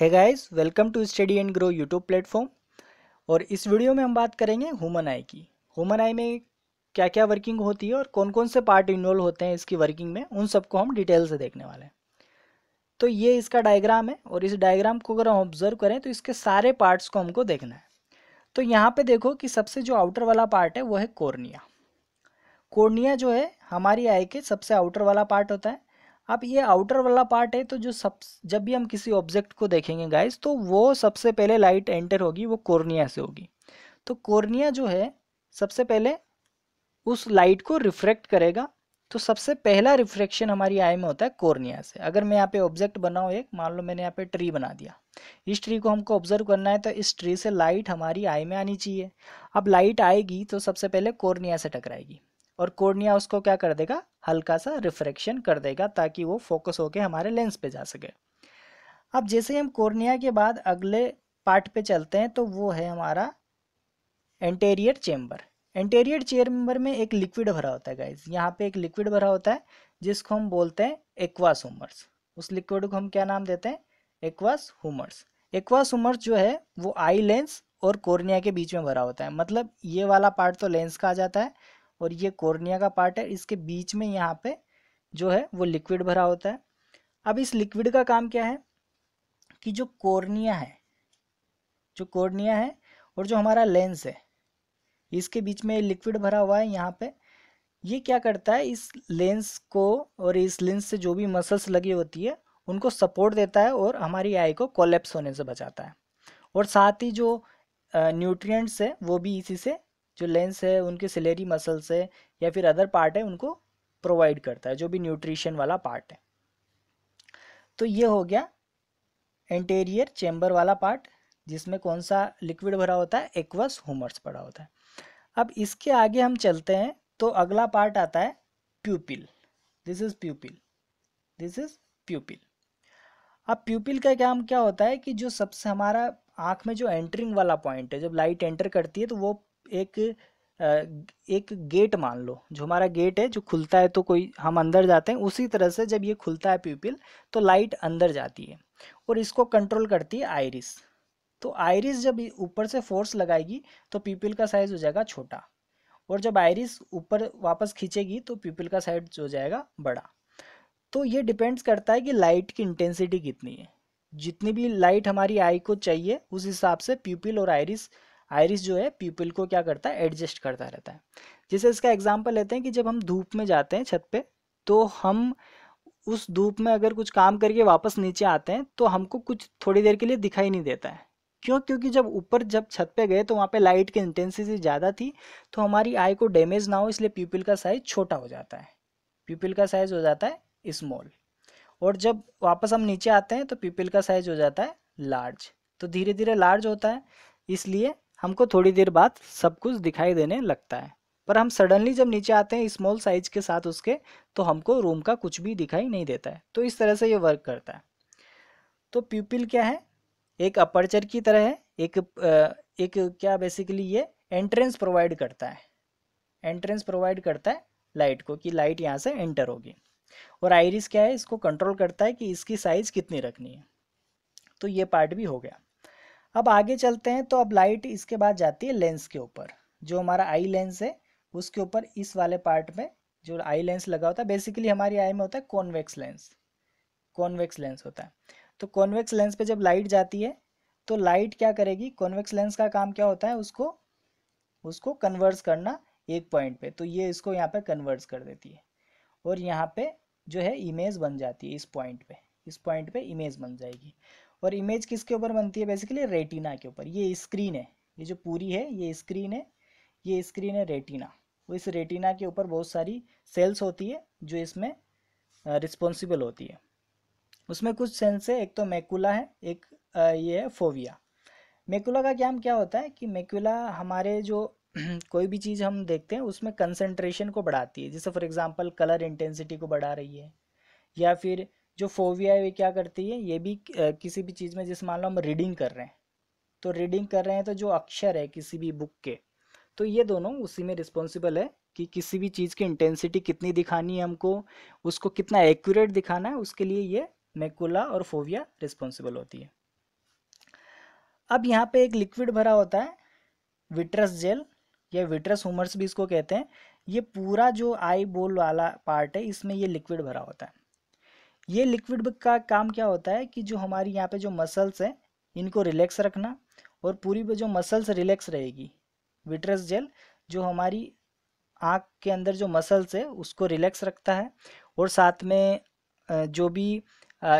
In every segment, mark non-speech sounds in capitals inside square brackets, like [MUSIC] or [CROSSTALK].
है guys welcome to study and grow YouTube platform और इस वीडियो में हम बात करेंगे ह्यूमन आई की ह्यूमन आई में क्या क्या वर्किंग होती है और कौन कौन से पार्ट इन्वॉल्व होते हैं इसकी वर्किंग में उन सबको हम डिटेल से देखने वाले हैं तो ये इसका डायग्राम है और इस डायग्राम को अगर हम ऑब्जर्व करें तो इसके सारे पार्ट्स को हमको देखना है तो यहाँ पर देखो कि सबसे जो आउटर वाला पार्ट है वो है कोर्निया कोर्निया जो है हमारी आई के सबसे आउटर वाला पार्ट होता है अब ये आउटर वाला पार्ट है तो जो सब जब भी हम किसी ऑब्जेक्ट को देखेंगे गाइस तो वो सबसे पहले लाइट एंटर होगी वो कॉर्निया से होगी तो कॉर्निया जो है सबसे पहले उस लाइट को रिफ्रेक्ट करेगा तो सबसे पहला रिफ्रेक्शन हमारी आई में होता है कॉर्निया से अगर मैं यहाँ पे ऑब्जेक्ट बनाऊँ एक मान लो मैंने यहाँ पे ट्री बना दिया इस ट्री को हमको ऑब्जर्व करना है तो इस ट्री से लाइट हमारी आई में आनी चाहिए अब लाइट आएगी तो सबसे पहले कॉर्निया से टकराएगी और कोर्निया उसको क्या कर देगा हल्का सा रिफ्रैक्शन कर देगा ताकि वो फोकस होके हमारे लेंस पे जा सके अब जैसे ही हम कोर्निया के बाद अगले पार्ट पे चलते हैं तो वो है हमारा एंटेरियर चेम्बर एंटेरियर चेम्बर में एक लिक्विड भरा होता है गाइज यहाँ पे एक लिक्विड भरा होता है जिसको हम बोलते हैं एक्वास हुमर्स उस लिक्विड को हम क्या नाम देते हैं एक्वास हुमर्स एक्वास हुमर्स जो है वो आई लेंस और कोर्निया के बीच में भरा होता है मतलब ये वाला पार्ट तो लेंस का आ जाता है और ये कॉर्निया का पार्ट है इसके बीच में यहाँ पे जो है वो लिक्विड भरा होता है अब इस लिक्विड का काम क्या है कि जो कॉर्निया है जो कॉर्निया है और जो हमारा लेंस है इसके बीच में लिक्विड भरा हुआ है यहाँ पे ये क्या करता है इस लेंस को और इस लेंस से जो भी मसल्स लगी होती है उनको सपोर्ट देता है और हमारी आई को कोलेप्स होने से बचाता है और साथ ही जो न्यूट्रिएंट्स है वो भी इसी से जो लेंस है उनके सिलेरी मसल्स है या फिर अदर पार्ट है उनको प्रोवाइड करता है जो भी न्यूट्रिशन वाला पार्ट है तो ये हो गया एंटेरियर चेम्बर वाला पार्ट जिसमें कौन सा लिक्विड भरा होता है एक्वस हुमर्स भरा होता है अब इसके आगे हम चलते हैं तो अगला पार्ट आता है pupil this is pupil this is pupil अब प्यूपिल का काम क्या होता है कि जो सबसे हमारा आँख में जो एंटरिंग वाला पॉइंट है जब लाइट एंटर करती है तो वो एक एक गेट मान लो जो हमारा गेट है जो खुलता है तो कोई हम अंदर जाते हैं उसी तरह से जब ये खुलता है प्यूपिल तो लाइट अंदर जाती है और इसको कंट्रोल करती है आयरिस तो आयरिस जब ऊपर से फोर्स लगाएगी तो पीपल का साइज हो जाएगा छोटा और जब आयरिस ऊपर वापस खींचेगी तो पीपल का साइज हो जाएगा बड़ा तो ये डिपेंड्स करता है कि लाइट की इंटेंसिटी कितनी है जितनी भी लाइट हमारी आई को चाहिए उस हिसाब से प्यूपिल और आयरिस आयरिस जो है पीपल को क्या करता है एडजस्ट करता रहता है जैसे इसका एग्जाम्पल लेते हैं कि जब हम धूप में जाते हैं छत पे तो हम उस धूप में अगर कुछ काम करके वापस नीचे आते हैं तो हमको कुछ थोड़ी देर के लिए दिखाई नहीं देता है क्यों क्योंकि जब ऊपर जब छत पे गए तो वहाँ पे लाइट की इंटेंसिटी ज़्यादा थी तो हमारी आई को डैमेज ना हो इसलिए पीपल का साइज़ छोटा हो जाता है पीपल का साइज़ हो जाता है स्मॉल और जब वापस हम नीचे आते हैं तो पीपल का साइज़ हो जाता है लार्ज तो धीरे धीरे लार्ज होता है इसलिए हमको थोड़ी देर बाद सब कुछ दिखाई देने लगता है पर हम सडनली जब नीचे आते हैं स्मॉल साइज के साथ उसके तो हमको रूम का कुछ भी दिखाई नहीं देता है तो इस तरह से ये वर्क करता है तो प्यूपिल क्या है एक अपर्चर की तरह है एक एक क्या बेसिकली ये एंट्रेंस प्रोवाइड करता है एंट्रेंस प्रोवाइड करता है लाइट को कि लाइट यहाँ से एंटर होगी और आइरिस क्या है इसको कंट्रोल करता है कि इसकी साइज़ कितनी रखनी है तो ये पार्ट भी हो गया अब आगे चलते हैं तो अब लाइट इसके बाद जाती है लेंस के ऊपर जो हमारा आई लेंस है उसके ऊपर इस वाले पार्ट में जो आई लेंस लगा होता है बेसिकली हमारी आई में होता है कॉन्वेक्स लेंस कॉन्वेक्स लेंस होता है तो कॉन्वेक्स लेंस पे जब लाइट जाती है तो लाइट क्या करेगी कॉन्वेक्स लेंस का काम क्या होता है उसको उसको कन्वर्स करना एक पॉइंट पे तो ये इसको यहाँ पे कन्वर्स कर देती है और यहाँ पे जो है इमेज बन जाती है इस पॉइंट पे इस पॉइंट पे इमेज बन जाएगी और इमेज किसके ऊपर बनती है बेसिकली रेटिना के ऊपर ये स्क्रीन है ये जो पूरी है ये स्क्रीन है ये स्क्रीन है रेटिना तो इस रेटिना के ऊपर बहुत सारी सेल्स होती है जो इसमें रिस्पॉन्सिबल होती है उसमें कुछ सेल्स तो है एक तो मैकुला है एक ये है फोविया मैकुला का क्या क्या होता है कि मैकुला हमारे जो [CLEARS THROAT] कोई भी चीज़ हम देखते हैं उसमें कंसंट्रेशन को बढ़ाती है जैसे फॉर एग्जांपल कलर इंटेंसिटी को बढ़ा रही है या फिर जो फोविया है वे क्या करती है ये भी किसी भी चीज़ में जैसे मान लो हम रीडिंग कर रहे हैं तो रीडिंग कर रहे हैं तो जो अक्षर है किसी भी बुक के तो ये दोनों उसी में रिस्पॉन्सिबल है कि किसी भी चीज़ की इंटेंसिटी कितनी दिखानी है हमको उसको कितना एक्यूरेट दिखाना है उसके लिए ये मैकुला और फोविया रिस्पॉन्सिबल होती है अब यहाँ पे एक लिक्विड भरा होता है विट्रस जेल या विट्रस हुमर्स भी इसको कहते हैं ये पूरा जो आई बोल वाला पार्ट है इसमें ये लिक्विड भरा होता है ये लिक्विड का काम क्या होता है कि जो हमारी यहाँ पे जो मसल्स हैं इनको रिलैक्स रखना और पूरी पे जो मसल्स रिलैक्स रहेगी विट्रस जेल जो हमारी आँख के अंदर जो मसल्स है उसको रिलैक्स रखता है और साथ में जो भी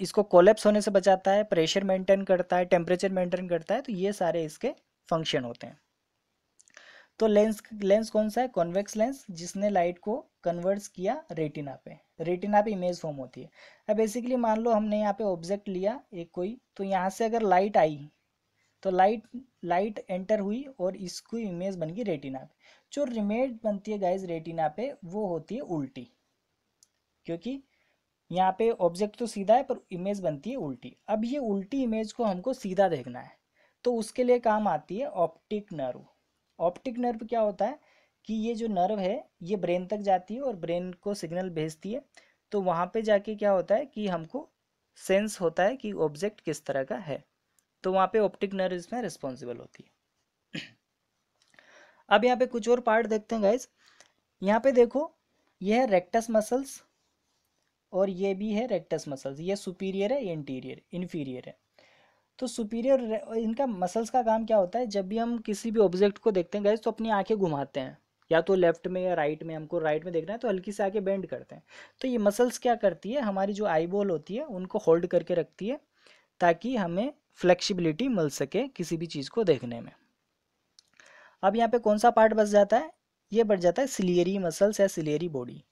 इसको कोलेप्स होने से बचाता है प्रेशर मेंटेन करता है टेम्परेचर मेंटेन करता है तो ये सारे इसके फंक्शन होते हैं तो लेंस लेंस कौन सा है कॉन्वेक्स लेंस जिसने लाइट को कन्वर्ट्स किया रेटिना पे रेटिना पे इमेज फॉर्म होती है अब बेसिकली मान लो हमने यहाँ पे ऑब्जेक्ट लिया एक कोई तो यहाँ से अगर लाइट आई तो लाइट लाइट एंटर हुई और इसको इमेज बन गई रेटिना पे जो रिमेज बनती है गाइज रेटिना पे वो होती है उल्टी क्योंकि यहाँ पे ऑब्जेक्ट तो सीधा है पर इमेज बनती है उल्टी अब ये उल्टी इमेज को हमको सीधा देखना है तो उसके लिए काम आती है ऑप्टिक नर्व ऑप्टिक नर्व क्या होता है कि ये जो नर्व है ये ब्रेन तक जाती है और ब्रेन को सिग्नल भेजती है तो वहाँ पे जाके क्या होता है कि हमको सेंस होता है कि ऑब्जेक्ट किस तरह का है तो वहाँ पे ऑप्टिक नर्व इसमें रिस्पॉन्सिबल होती है अब यहाँ पे कुछ और पार्ट देखते हैं गाइज यहाँ पे देखो ये है रेक्टस मसल्स और ये भी है रेक्टस मसल्स ये सुपीरियर है इंटीरियर इन्फीरियर है तो सुपीरियर इनका मसल्स का काम क्या होता है जब भी हम किसी भी ऑब्जेक्ट को देखते हैं गए तो अपनी आंखें घुमाते हैं या तो लेफ्ट में या राइट में हमको राइट में देखना है तो हल्की से आके बेंड करते हैं तो ये मसल्स क्या करती है हमारी जो आई बॉल होती है उनको होल्ड करके रखती है ताकि हमें फ्लेक्सिबिलिटी मिल सके किसी भी चीज़ को देखने में अब यहाँ पे कौन सा पार्ट बच जाता है ये बढ़ जाता है सिलियरी मसल्स या सिलियरी बॉडी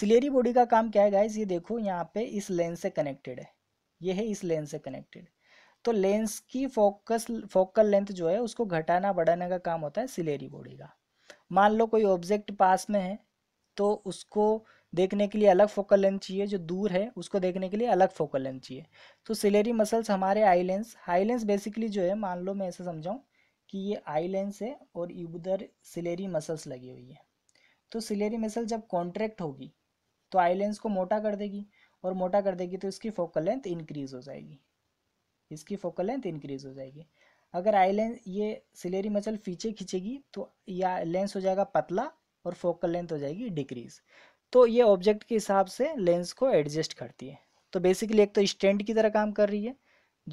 सिलियरी बॉडी का काम क्या है गाइज ये देखो यहाँ पे इस लेंस से कनेक्टेड है ये है इस लेंस से कनेक्टेड तो लेंस की फोकस फोकल लेंथ जो है उसको घटाना बढ़ाने का काम होता है सिलेरी बॉडी का मान लो कोई ऑब्जेक्ट पास में है तो उसको देखने के लिए अलग फोकल लेंथ चाहिए जो दूर है उसको देखने के लिए अलग फोकल लेंथ चाहिए तो सिलेरी मसल्स हमारे eye lens eye lens basically जो है मान लो मैं ऐसे समझाऊँ कि ये आई लेंस है और उधर सिलेरी मसल्स लगी हुई है तो सिलेरी मसल जब कॉन्ट्रैक्ट होगी तो आई लेंस को मोटा कर देगी और मोटा कर देगी तो इसकी फोकल लेंथ इंक्रीज हो जाएगी इसकी फोकल लेंथ इंक्रीज हो जाएगी अगर आई लेंस ये सिलेरी मचल पीछे खींचेगी तो या लेंस हो जाएगा पतला और फोकल लेंथ हो जाएगी डिक्रीज तो ये ऑब्जेक्ट के हिसाब से लेंस को एडजस्ट करती है तो बेसिकली एक तो स्टैंड की तरह काम कर रही है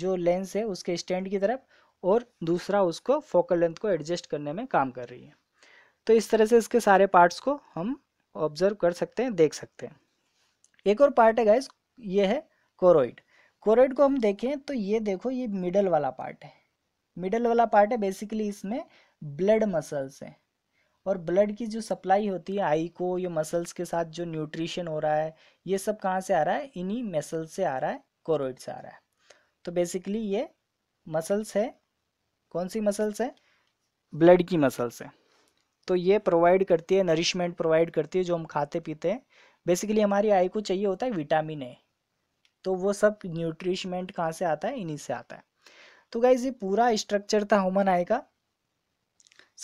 जो लेंस है उसके स्टैंड की तरफ और दूसरा उसको फोकल लेंथ को एडजस्ट करने में काम कर रही है तो इस तरह से इसके सारे पार्ट्स को हम ऑब्जर्व कर सकते हैं देख सकते हैं एक और पार्ट है गाइस ये है कोरोइड कोरेड को हम देखें तो ये देखो ये मिडल वाला पार्ट है मिडल वाला पार्ट है बेसिकली इसमें ब्लड मसल्स हैं और ब्लड की जो सप्लाई होती है आई को ये मसल्स के साथ जो न्यूट्रिशन हो रहा है ये सब कहाँ से आ रहा है इन्हीं मसल्स से आ रहा है कोरोइड से आ रहा है तो बेसिकली ये मसल्स है कौन सी मसल्स है ब्लड की मसल्स है तो ये प्रोवाइड करती है नरिशमेंट प्रोवाइड करती है जो हम खाते पीते हैं बेसिकली हमारी आई को चाहिए होता है विटामिन ए तो वो सब न्यूट्रिशमेंट कहाँ से आता है इन्हीं से आता है तो गाइज ये पूरा स्ट्रक्चर था ह्यूमन आई का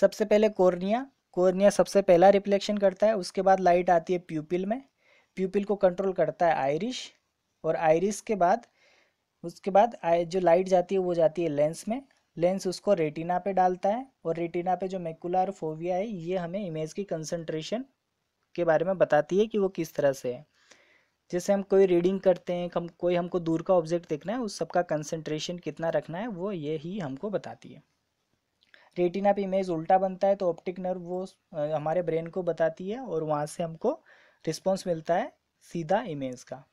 सबसे पहले कोर्निया कोर्निया सबसे पहला रिफ्लेक्शन करता है उसके बाद लाइट आती है प्यूपिल में प्यूपिल को कंट्रोल करता है आयरिश और आयरिस के बाद उसके बाद जो लाइट जाती है वो जाती है लेंस में लेंस उसको रेटिना पे डालता है और रेटिना पे जो मेकुलर फोविया है ये हमें इमेज की कंसंट्रेशन के बारे में बताती है कि वो किस तरह से है जैसे हम कोई रीडिंग करते हैं हम कोई हमको दूर का ऑब्जेक्ट देखना है उस सबका कंसंट्रेशन कितना रखना है वो ये ही हमको बताती है रेटिना पे इमेज उल्टा बनता है तो ऑप्टिक नर्व वो हमारे ब्रेन को बताती है और वहाँ से हमको रिस्पॉन्स मिलता है सीधा इमेज का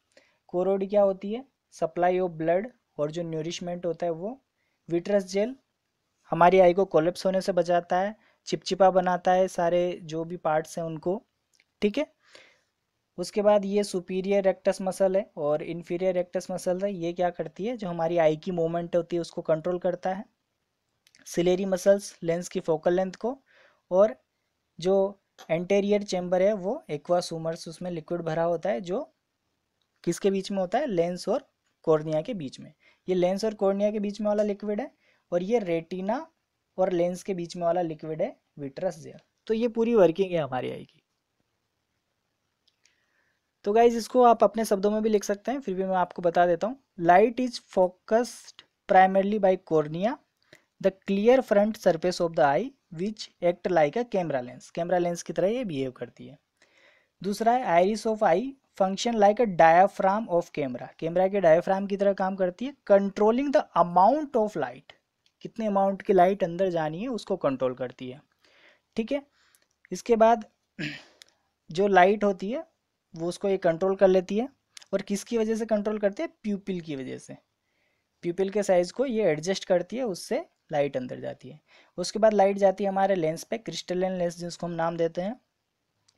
कोरोड क्या होती है सप्लाई ऑफ ब्लड और जो न्यूरिशमेंट होता है वो विट्रस जेल हमारी आई को कोलेप्स होने से बचाता है चिपचिपा बनाता है सारे जो भी पार्ट्स हैं उनको ठीक है उसके बाद ये सुपीरियर रेक्टस मसल है और इन्फीरियर रेक्टस मसल है ये क्या करती है जो हमारी आई की मूवमेंट होती है उसको कंट्रोल करता है सिलेरी मसल्स लेंस की फोकल लेंथ को और जो एंटेरियर चैम्बर है वो एक्वा सूमर्स उसमें लिक्विड भरा होता है जो किसके बीच में होता है लेंस और कॉर्निया के बीच में ये लेंस और कॉर्निया के बीच में वाला लिक्विड है और ये रेटिना और लेंस के बीच में वाला लिक्विड है विट्रस जेल तो ये पूरी वर्किंग है हमारी आई की तो गाइज इसको आप अपने शब्दों में भी लिख सकते हैं फिर भी मैं आपको बता देता हूँ light is focused primarily by cornea the clear front surface of the eye which act like a camera lens camera lens की तरह ये बिहेव करती है दूसरा है iris of eye function like a diaphragm of camera camera के diaphragm की तरह काम करती है controlling the amount of light कितने अमाउंट की लाइट अंदर जानी है उसको कंट्रोल करती है ठीक है इसके बाद [CLEARS THROAT] जो लाइट होती है वो उसको ये कंट्रोल कर लेती है और किसकी वजह से कंट्रोल करती है प्यूपिल की वजह से प्यूपिल के साइज़ को ये एडजस्ट करती है उससे लाइट अंदर जाती है उसके बाद लाइट जाती है हमारे लेंस पे क्रिस्टलिन लेंस जिसको हम नाम देते हैं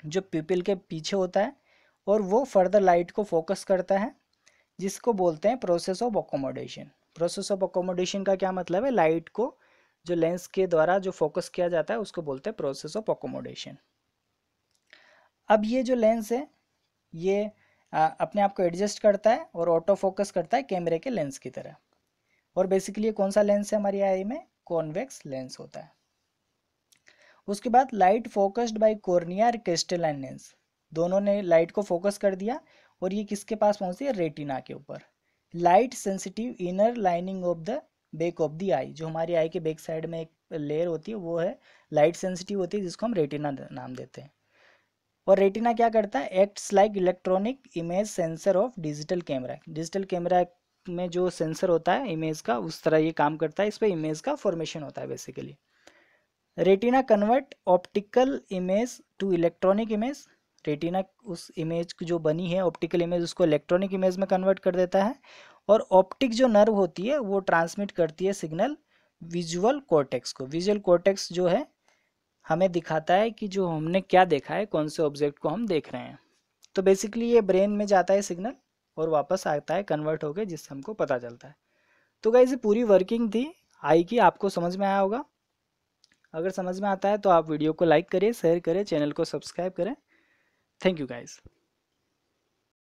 जो प्यूपिल के पीछे होता है और वो फर्दर लाइट को फोकस करता है जिसको बोलते हैं process of accommodation process of accommodation का क्या मतलब है लाइट को जो लेंस के द्वारा जो फोकस किया जाता है उसको बोलते हैं प्रोसेस ऑफ अकोमोडेशन अब ये जो लेंस है ये आ, अपने आप को एडजस्ट करता है और ऑटो फोकस करता है कैमरे के लेंस की तरह और बेसिकली ये कौन सा लेंस है हमारी आई में कॉन्वेक्स लेंस होता है उसके बाद लाइट फोकस्ड बाय कोर्निया और क्रिस्टलाइन लेंस दोनों ने लाइट को फोकस कर दिया और ये किसके पास पहुंचती है रेटिना के ऊपर light sensitive inner lining of the back of the eye जो हमारी आई के बैक साइड में एक लेयर होती है वो है लाइट सेंसिटिव होती है जिसको हम रेटिना नाम देते हैं और रेटिना क्या करता है acts like electronic image sensor of digital camera digital camera में जो सेंसर होता है इमेज का उस तरह ये काम करता है इस पर इमेज का फॉर्मेशन होता है basically retina convert optical image to electronic image retina उस इमेज जो बनी है ऑप्टिकल इमेज उसको इलेक्ट्रॉनिक इमेज में कन्वर्ट कर देता है और ऑप्टिक जो नर्व होती है वो ट्रांसमिट करती है सिग्नल विजुअल कोर्टेक्स को विजुअल कोर्टेक्स जो है हमें दिखाता है कि जो हमने क्या देखा है कौन से ऑब्जेक्ट को हम देख रहे हैं तो बेसिकली ये ब्रेन में जाता है सिग्नल और वापस आता है कन्वर्ट होकर जिससे हमको पता चलता है तो गाइज ये पूरी वर्किंग थी आई की आपको समझ में आया होगा अगर समझ में आता है तो आप वीडियो को लाइक करिए शेयर करें चैनल को सब्सक्राइब करें थैंक यू गाइज़